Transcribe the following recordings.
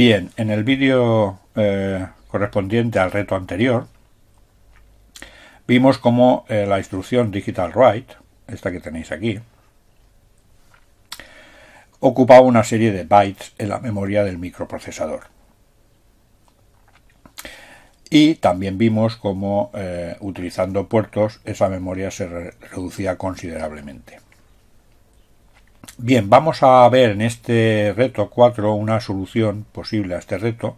Bien, en el vídeo eh, correspondiente al reto anterior, vimos cómo eh, la instrucción Digital Write, esta que tenéis aquí, ocupaba una serie de bytes en la memoria del microprocesador. Y también vimos cómo eh, utilizando puertos esa memoria se reducía considerablemente. Bien, vamos a ver en este reto 4 una solución posible a este reto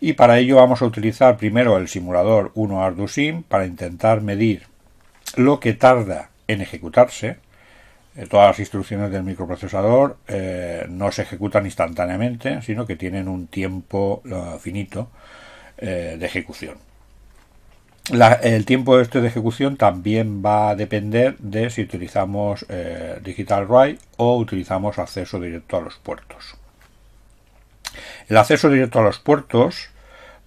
y para ello vamos a utilizar primero el simulador 1 ArduSim para intentar medir lo que tarda en ejecutarse. Eh, todas las instrucciones del microprocesador eh, no se ejecutan instantáneamente, sino que tienen un tiempo eh, finito de ejecución el tiempo este de ejecución también va a depender de si utilizamos eh, Digital Write o utilizamos acceso directo a los puertos. El acceso directo a los puertos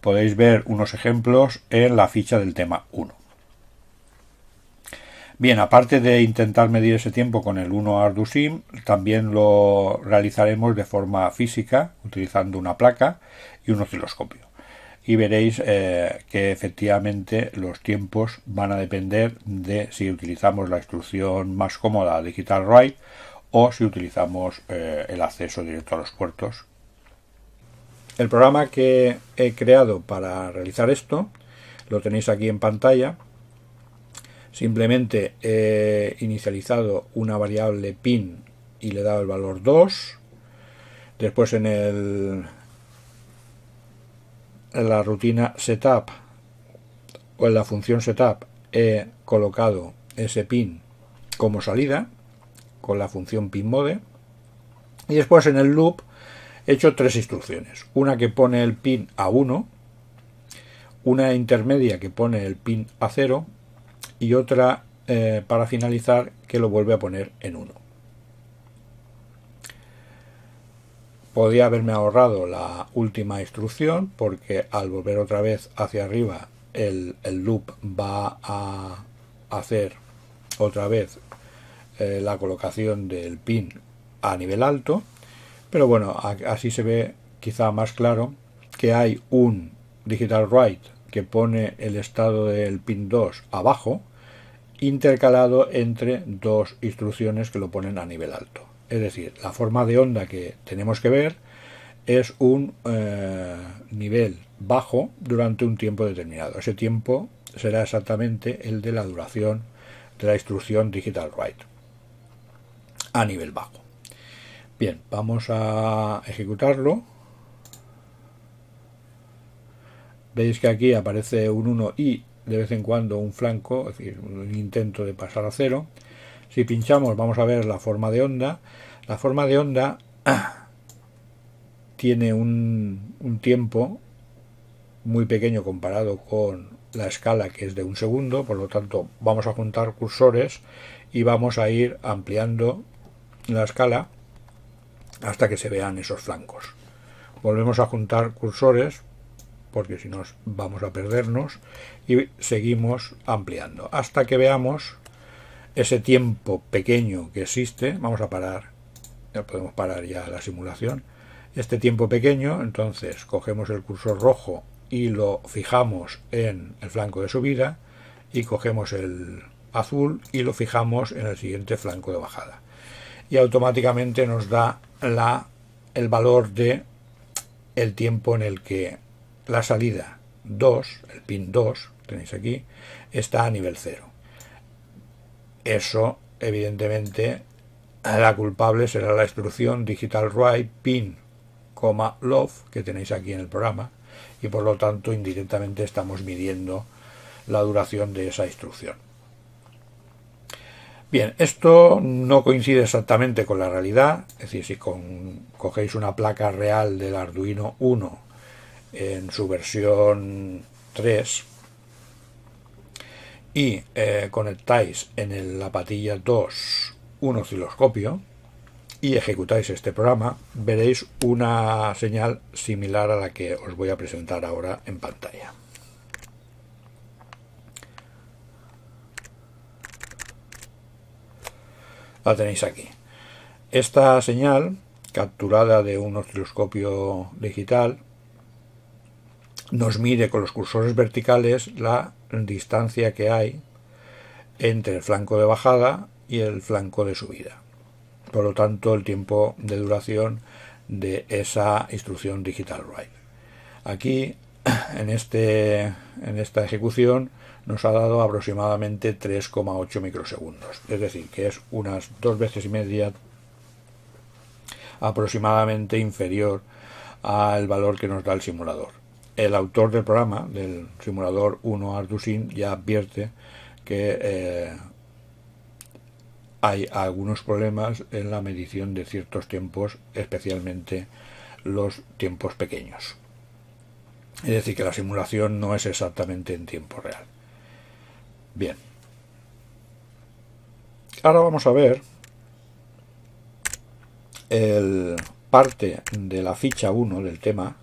podéis ver unos ejemplos en la ficha del tema 1. Bien, aparte de intentar medir ese tiempo con el 1 ArduSIM, también lo realizaremos de forma física, utilizando una placa y un osciloscopio y veréis eh, que efectivamente los tiempos van a depender de si utilizamos la instrucción más cómoda Digital Write o si utilizamos eh, el acceso directo a los puertos. El programa que he creado para realizar esto lo tenéis aquí en pantalla. Simplemente he inicializado una variable pin y le he dado el valor 2. Después en el en la rutina setup o en la función setup he colocado ese pin como salida con la función pinMode y después en el loop he hecho tres instrucciones. Una que pone el pin a 1, una intermedia que pone el pin a 0 y otra eh, para finalizar que lo vuelve a poner en 1. Podía haberme ahorrado la última instrucción porque al volver otra vez hacia arriba el, loop va a hacer otra vez eh, la colocación del pin a nivel alto. Pero bueno, así se ve quizá más claro que hay un digital write que pone el estado del pin 2 abajo, intercalado entre dos instrucciones que lo ponen a nivel alto. Es decir, la forma de onda que tenemos que ver es un eh, nivel bajo durante un tiempo determinado. Ese tiempo será exactamente el de la duración de la instrucción digital write a nivel bajo. Bien, vamos a ejecutarlo. Veis que aquí aparece un 1 y de vez en cuando un flanco, es decir, un intento de pasar a cero. Si pinchamos vamos a ver la forma de onda. La forma de onda tiene un, tiempo muy pequeño comparado con la escala que es de un segundo, por lo tanto vamos a juntar cursores y vamos a ir ampliando la escala hasta que se vean esos flancos. Volvemos a juntar cursores porque si no vamos a perdernos y seguimos ampliando hasta que veamos ese tiempo pequeño que existe, vamos a parar, ya podemos parar ya la simulación, este tiempo pequeño, entonces cogemos el cursor rojo y lo fijamos en el flanco de subida y cogemos el azul y lo fijamos en el siguiente flanco de bajada. Y automáticamente nos da la, el valor de el tiempo en el que la salida 2, el pin 2, tenéis aquí, está a nivel 0. Eso, evidentemente, la culpable será la instrucción digital write pin, love que tenéis aquí en el programa y por lo tanto indirectamente estamos midiendo la duración de esa instrucción. Bien, esto no coincide exactamente con la realidad, es decir, si cogéis una placa real del Arduino 1 en su versión 3, y eh, conectáis en la patilla 2 un osciloscopio y ejecutáis este programa, veréis una señal similar a la que os voy a presentar ahora en pantalla. La tenéis aquí. Esta señal, capturada de un osciloscopio digital, nos mide con los cursores verticales la distancia que hay entre el flanco de bajada y el flanco de subida. Por lo tanto, el tiempo de duración de esa instrucción digital write. Aquí, en, este, en esta ejecución, nos ha dado aproximadamente 3,8 microsegundos. Es decir, que es unas dos veces y media aproximadamente inferior al valor que nos da el simulador el autor del programa, del simulador 1 Ardusin, ya advierte que eh, hay algunos problemas en la medición de ciertos tiempos, especialmente los tiempos pequeños. Es decir, que la simulación no es exactamente en tiempo real. Bien. Ahora vamos a ver el parte de la ficha 1 del tema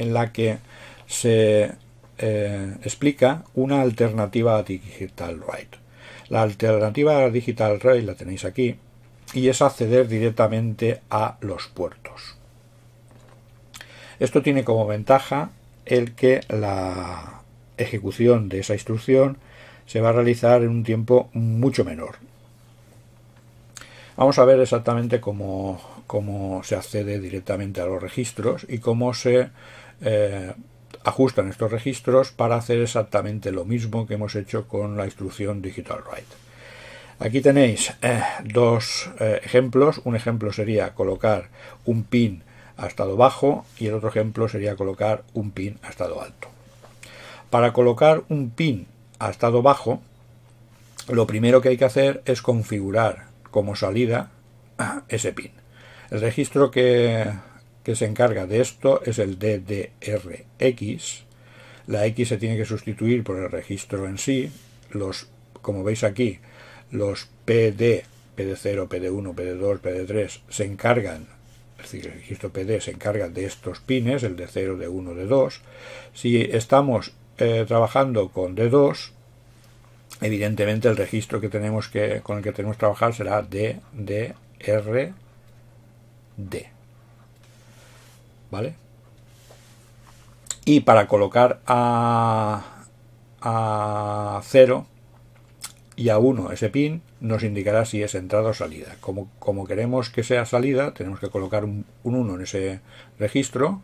en la que se eh, explica una alternativa a Digital Right. La alternativa a Digital Right la tenéis aquí y es acceder directamente a los puertos. Esto tiene como ventaja el que la ejecución de esa instrucción se va a realizar en un tiempo mucho menor. Vamos a ver exactamente cómo se accede directamente a los registros y cómo se eh, ajustan estos registros para hacer exactamente lo mismo que hemos hecho con la instrucción digital write. Aquí tenéis eh, dos eh, ejemplos. Un ejemplo sería colocar un pin a estado bajo y el otro ejemplo sería colocar un pin a estado alto. Para colocar un pin a estado bajo, lo primero que hay que hacer es configurar como salida ah, ese pin. El registro que que se encarga de esto es el DDRX. La X se tiene que sustituir por el registro en sí. Los, como veis aquí, los PD, PD0, PD1, PD2, PD3 se encargan, es decir, el registro PD se encarga de estos pines, el de 0, de 1, de 2. Si estamos eh, trabajando con D2, evidentemente el registro que tenemos que, con el que tenemos que trabajar será DDRD. ¿vale? Y para colocar a, 0 y a 1 ese pin, nos indicará si es entrada o salida. Como, queremos que sea salida, tenemos que colocar un, 1 en ese registro.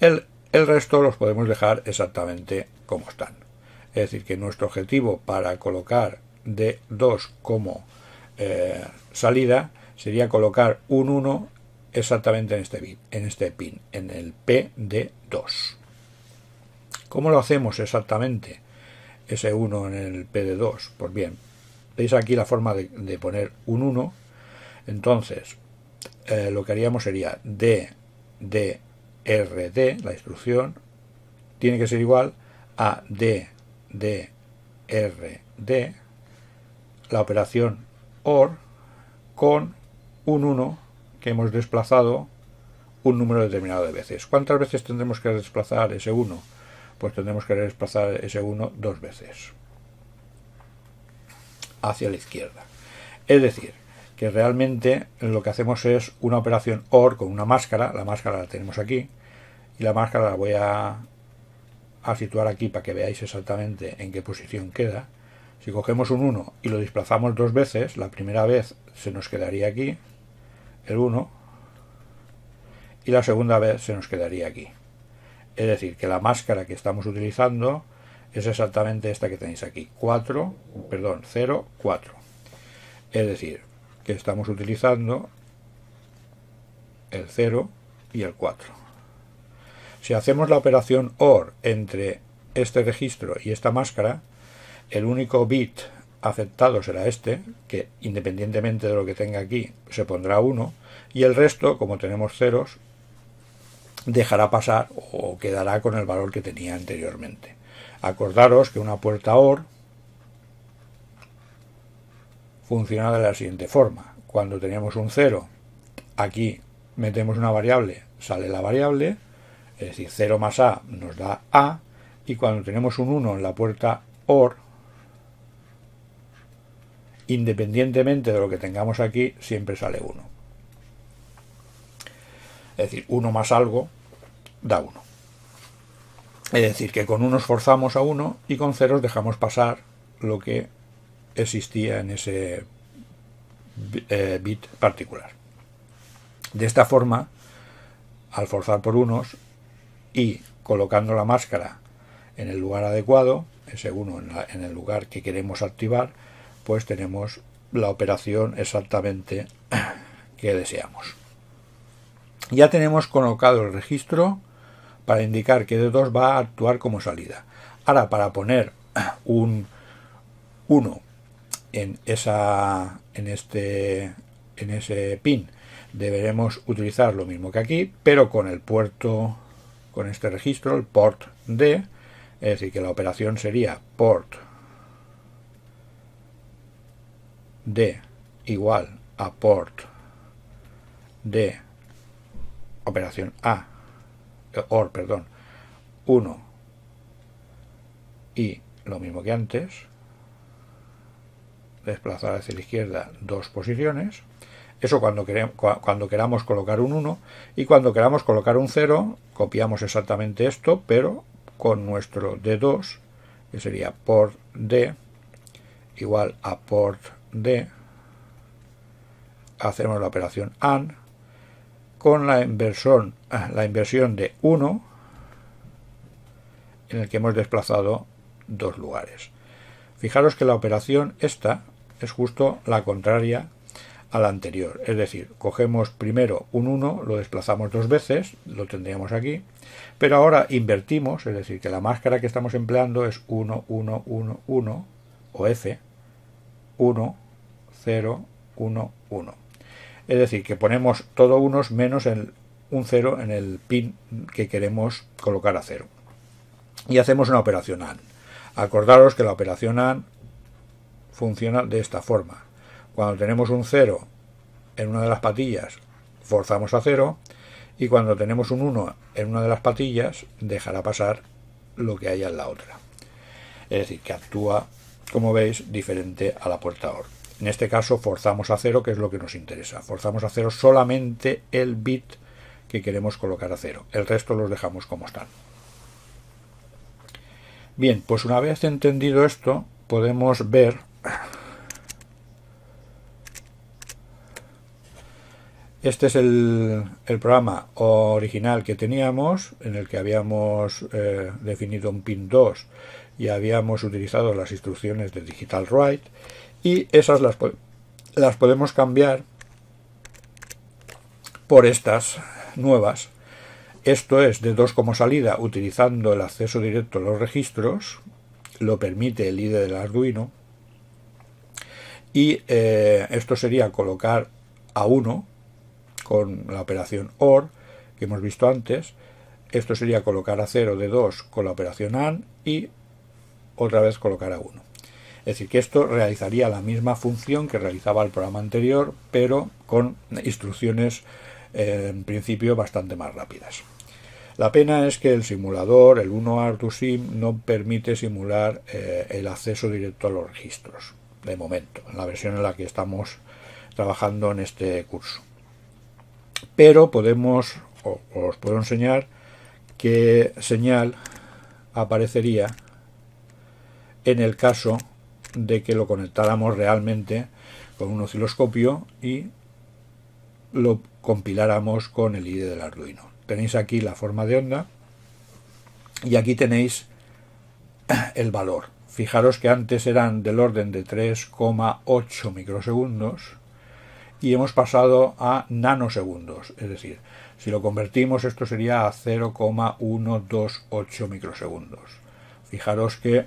El, resto los podemos dejar exactamente como están. Es decir, que nuestro objetivo para colocar de 2 como eh, salida sería colocar un 1 exactamente en este, bit, en este pin, en el PD2. ¿Cómo lo hacemos exactamente ese 1 en el PD2? Pues bien, veis aquí la forma de, poner un 1. Entonces, eh, lo que haríamos sería DDRD, la instrucción, tiene que ser igual a DDRD, la operación OR, con un 1 que hemos desplazado un número determinado de veces. ¿Cuántas veces tendremos que desplazar ese 1? Pues tendremos que desplazar ese 1 dos veces hacia la izquierda. Es decir, que realmente lo que hacemos es una operación OR con una máscara, la máscara la tenemos aquí, y la máscara la voy a, a situar aquí para que veáis exactamente en qué posición queda. Si cogemos un 1 y lo desplazamos dos veces, la primera vez se nos quedaría aquí, el 1 y la segunda vez se nos quedaría aquí. Es decir, que la máscara que estamos utilizando es exactamente esta que tenéis aquí, 4, perdón, 0, 4. Es decir, que estamos utilizando el 0 y el 4. Si hacemos la operación OR entre este registro y esta máscara, el único bit aceptado será este, que independientemente de lo que tenga aquí se pondrá 1, y el resto, como tenemos ceros, dejará pasar o quedará con el valor que tenía anteriormente. Acordaros que una puerta OR funciona de la siguiente forma. Cuando tenemos un 0, aquí metemos una variable, sale la variable, es decir, 0 más A nos da A, y cuando tenemos un 1 en la puerta OR, independientemente de lo que tengamos aquí, siempre sale 1. Es decir, 1 más algo da 1. Es decir, que con unos forzamos a 1 y con ceros dejamos pasar lo que existía en ese eh, bit particular. De esta forma, al forzar por unos y colocando la máscara en el lugar adecuado, ese 1 en el lugar que queremos activar, pues tenemos la operación exactamente que deseamos. Ya tenemos colocado el registro para indicar que D2 va a actuar como salida. Ahora, para poner un 1 en, esa, en, este, en ese pin, deberemos utilizar lo mismo que aquí, pero con el puerto, con este registro, el port D, es decir, que la operación sería port D igual a port de operación A, OR, perdón, 1 y lo mismo que antes, desplazar hacia la izquierda dos posiciones, eso cuando, cuando queramos colocar un 1 y cuando queramos colocar un 0 copiamos exactamente esto, pero con nuestro D2, que sería port D igual a port de hacemos la operación AND con la inversión, la inversión de 1 en el que hemos desplazado dos lugares. Fijaros que la operación esta es justo la contraria a la anterior, es decir, cogemos primero un 1, lo desplazamos dos veces, lo tendríamos aquí, pero ahora invertimos, es decir, que la máscara que estamos empleando es 1, 1, 1, 1 o F, 1, 0, 1, 1. Es decir, que ponemos todo unos menos un 0 en el pin que queremos colocar a 0. Y hacemos una operación AND. Acordaros que la operación AND funciona de esta forma. Cuando tenemos un 0 en una de las patillas, forzamos a 0. Y cuando tenemos un 1 en una de las patillas, dejará pasar lo que haya en la otra. Es decir, que actúa como veis, diferente a la puerta OR. En este caso forzamos a cero, que es lo que nos interesa. Forzamos a cero solamente el bit que queremos colocar a cero. El resto los dejamos como están. Bien, pues una vez entendido esto, podemos ver Este es el, programa original que teníamos, en el que habíamos eh, definido un pin 2 y habíamos utilizado las instrucciones de digital y esas las, las podemos cambiar por estas nuevas esto es de 2 como salida utilizando el acceso directo a los registros lo permite el IDE del Arduino y eh, esto sería colocar a 1 con la operación OR que hemos visto antes esto sería colocar a 0 de 2 con la operación AND y otra vez a uno. Es decir, que esto realizaría la misma función que realizaba el programa anterior, pero con instrucciones eh, en principio bastante más rápidas. La pena es que el simulador, el 1 sim no permite simular eh, el acceso directo a los registros, de momento, en la versión en la que estamos trabajando en este curso. Pero podemos, o, os puedo enseñar, qué señal aparecería en el caso de que lo conectáramos realmente con un osciloscopio y lo compiláramos con el IDE del Arduino. Tenéis aquí la forma de onda y aquí tenéis el valor. Fijaros que antes eran del orden de 3,8 microsegundos y hemos pasado a nanosegundos, es decir, si lo convertimos esto sería a 0,128 microsegundos. Fijaros que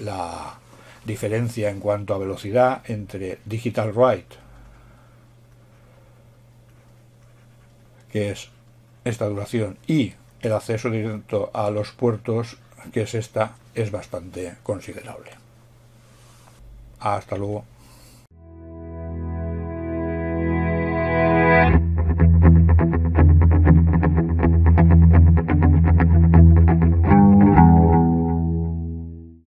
la diferencia en cuanto a velocidad entre Digital Write, que es esta duración, y el acceso directo a los puertos, que es esta, es bastante considerable. Hasta luego.